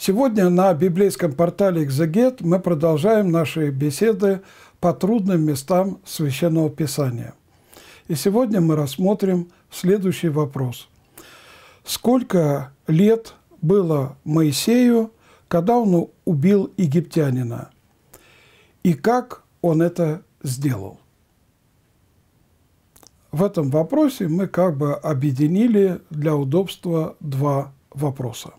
Сегодня на библейском портале «Экзегет» мы продолжаем наши беседы по трудным местам Священного Писания. И сегодня мы рассмотрим следующий вопрос. Сколько лет было Моисею, когда он убил египтянина? И как он это сделал? В этом вопросе мы как бы объединили для удобства два вопроса.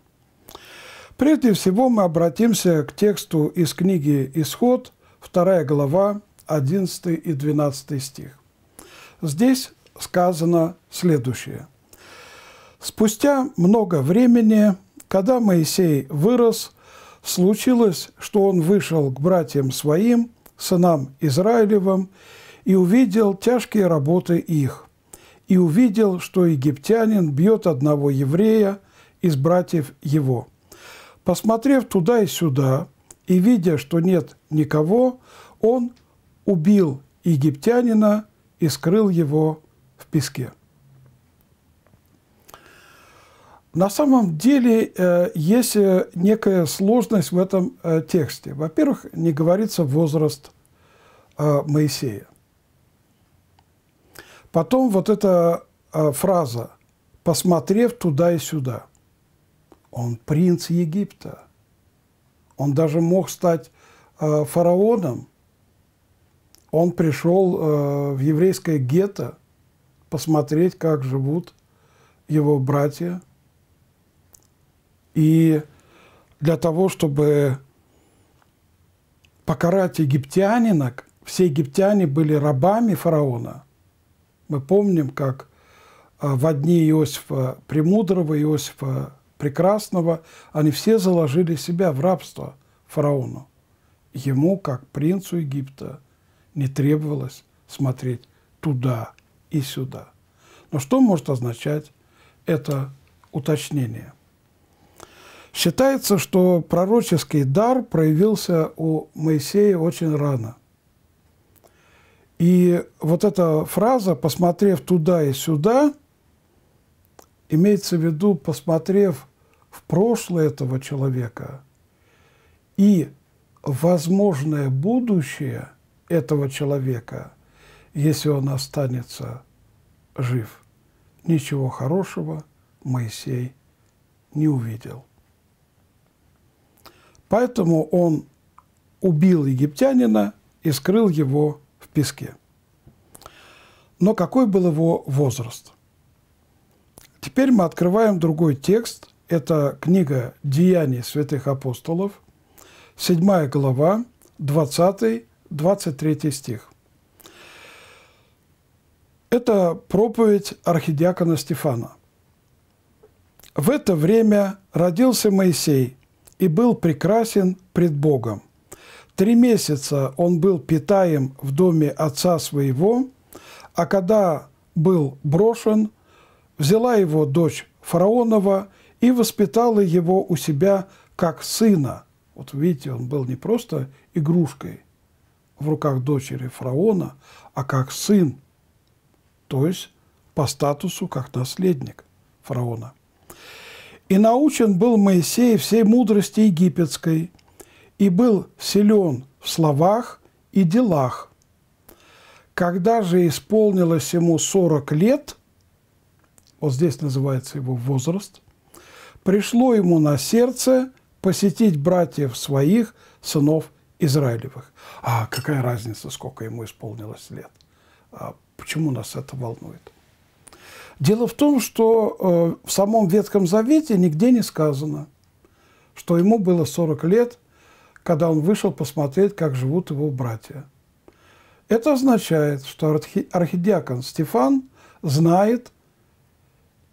Прежде всего мы обратимся к тексту из книги «Исход», 2 глава, 11 и 12 стих. Здесь сказано следующее. «Спустя много времени, когда Моисей вырос, случилось, что он вышел к братьям своим, сынам Израилевым, и увидел тяжкие работы их, и увидел, что египтянин бьет одного еврея из братьев его. Посмотрев туда и сюда и видя, что нет никого, он убил египтянина и скрыл его в песке. На самом деле э, есть э, некая сложность в этом э, тексте. Во-первых, не говорится возраст Моисея. Потом вот эта фраза «посмотрев туда и сюда». Он принц Египта. Он даже мог стать э, фараоном. Он пришел э, в еврейское гетто посмотреть, как живут его братья. И для того, чтобы покарать египтянина, все египтяне были рабами фараона. Мы помним, как э, в одни Иосифа Премудрого, Иосифа прекрасного, они все заложили себя в рабство фараону. Ему, как принцу Египта, не требовалось смотреть туда и сюда. Но что может означать это уточнение? Считается, что пророческий дар проявился у Моисея очень рано. И вот эта фраза «посмотрев туда и сюда» имеется в виду «посмотрев прошлое этого человека и возможное будущее этого человека, если он останется жив. Ничего хорошего Моисей не увидел. Поэтому он убил египтянина и скрыл его в песке. Но какой был его возраст? Теперь мы открываем другой текст, это книга «Деяний святых апостолов», 7 глава, 20-23 стих. Это проповедь архидиакона Стефана. «В это время родился Моисей и был прекрасен пред Богом. Три месяца он был питаем в доме отца своего, а когда был брошен, взяла его дочь фараонова – и воспитала его у себя как сына. Вот видите, он был не просто игрушкой в руках дочери фараона, а как сын, то есть по статусу как наследник фараона. И научен был Моисей всей мудрости египетской, и был силен в словах и делах. Когда же исполнилось ему сорок лет, вот здесь называется его возраст – пришло ему на сердце посетить братьев своих, сынов Израилевых. А какая разница, сколько ему исполнилось лет? А почему нас это волнует? Дело в том, что э, в самом Ветхом Завете нигде не сказано, что ему было 40 лет, когда он вышел посмотреть, как живут его братья. Это означает, что архи архидиакон Стефан знает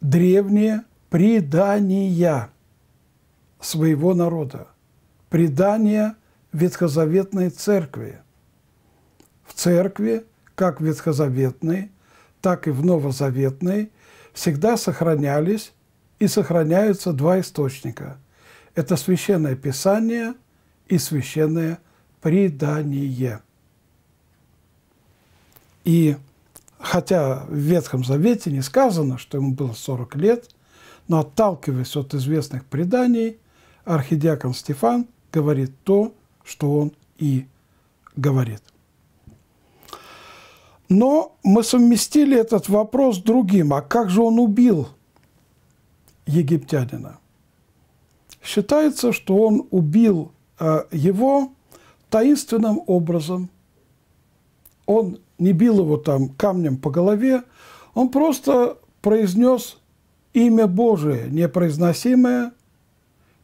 древние предания своего народа, предания Ветхозаветной Церкви. В Церкви, как Ветхозаветной, так и в Новозаветной, всегда сохранялись и сохраняются два источника. Это Священное Писание и Священное Предание. И хотя в Ветхом Завете не сказано, что ему было 40 лет – но отталкиваясь от известных преданий, архидиакон Стефан говорит то, что он и говорит. Но мы совместили этот вопрос с другим. А как же он убил египтянина? Считается, что он убил э, его таинственным образом. Он не бил его там камнем по голове, он просто произнес имя Божие непроизносимое,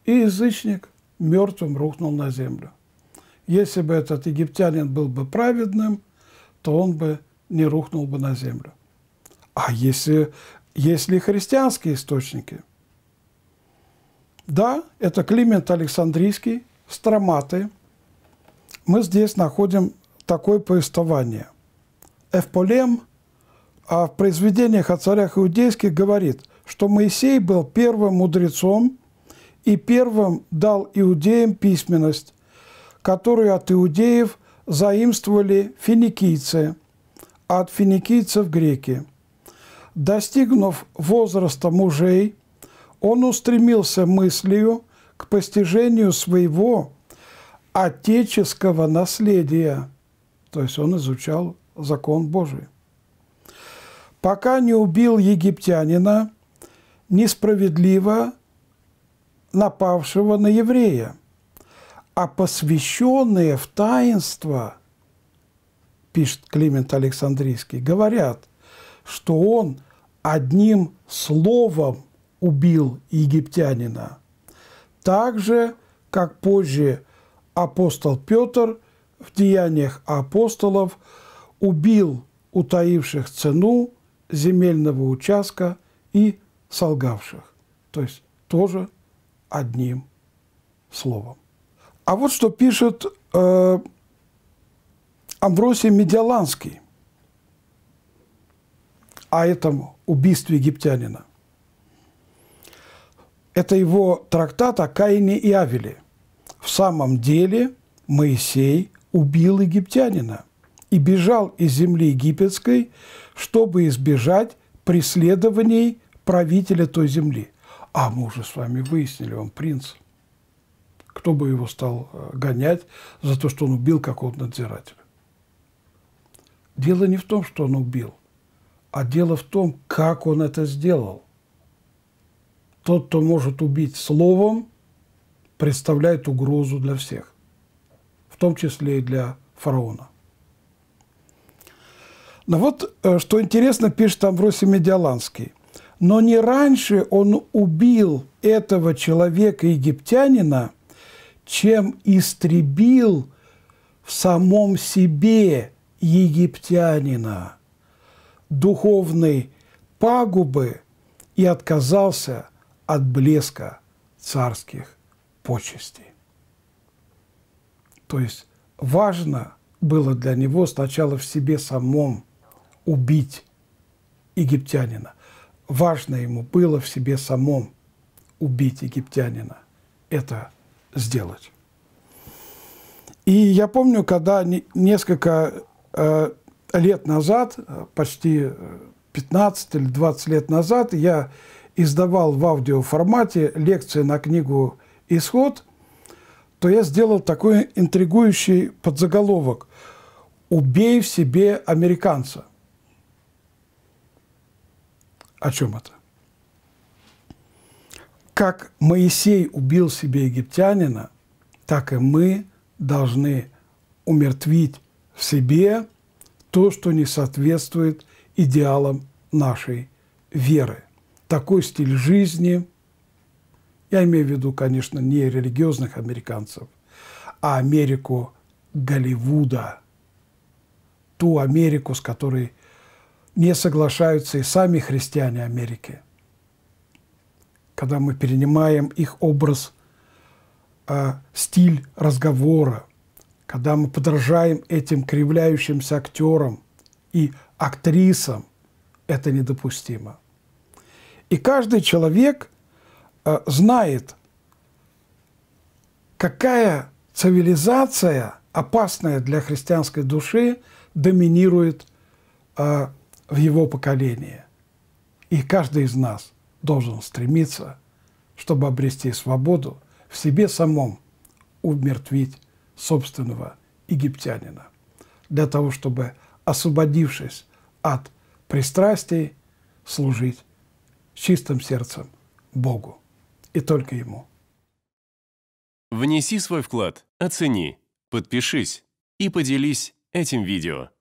и язычник мертвым рухнул на землю. Если бы этот египтянин был бы праведным, то он бы не рухнул бы на землю. А если, если христианские источники? Да, это Климент Александрийский, Строматы. Мы здесь находим такое повествование. Эвполем а в произведениях о царях иудейских говорит – что Моисей был первым мудрецом и первым дал иудеям письменность, которую от иудеев заимствовали финикийцы, а от финикийцев – греки. Достигнув возраста мужей, он устремился мыслью к постижению своего отеческого наследия. То есть он изучал закон Божий. Пока не убил египтянина – несправедливо напавшего на еврея, а посвященные в таинство, пишет Климент Александрийский, говорят, что он одним словом убил египтянина, так же, как позже апостол Петр в «Деяниях апостолов» убил утаивших цену земельного участка и солгавших. То есть тоже одним словом. А вот что пишет э, Амвросий Медиаланский о этом убийстве египтянина. Это его трактат о Каине и Авеле. В самом деле Моисей убил египтянина и бежал из земли египетской, чтобы избежать преследований правителя той земли. А мы уже с вами выяснили, он принц. Кто бы его стал э, гонять за то, что он убил какого-то надзирателя? Дело не в том, что он убил, а дело в том, как он это сделал. Тот, кто может убить словом, представляет угрозу для всех, в том числе и для фараона. Но ну вот, э, что интересно, пишет Амвросий Медиаланский – но не раньше он убил этого человека-египтянина, чем истребил в самом себе египтянина духовной пагубы и отказался от блеска царских почестей. То есть важно было для него сначала в себе самом убить египтянина – важно ему было в себе самом убить египтянина, это сделать. И я помню, когда несколько э, лет назад, э, почти 15 э, или 20 лет назад, я издавал в аудиоформате лекции на книгу «Исход», то я сделал такой интригующий подзаголовок «Убей в себе американца». О чем это? Как Моисей убил себе египтянина, так и мы должны умертвить в себе то, что не соответствует идеалам нашей веры. Такой стиль жизни, я имею в виду, конечно, не религиозных американцев, а Америку Голливуда, ту Америку, с которой – не соглашаются и сами христиане Америки, когда мы перенимаем их образ, э, стиль разговора, когда мы подражаем этим кривляющимся актерам и актрисам, это недопустимо. И каждый человек э, знает, какая цивилизация, опасная для христианской души, доминирует э, в его поколение. И каждый из нас должен стремиться, чтобы обрести свободу в себе самом, умертвить собственного египтянина, для того, чтобы, освободившись от пристрастий, служить чистым сердцем Богу и только Ему. Внеси свой вклад, оцени, подпишись и поделись этим видео.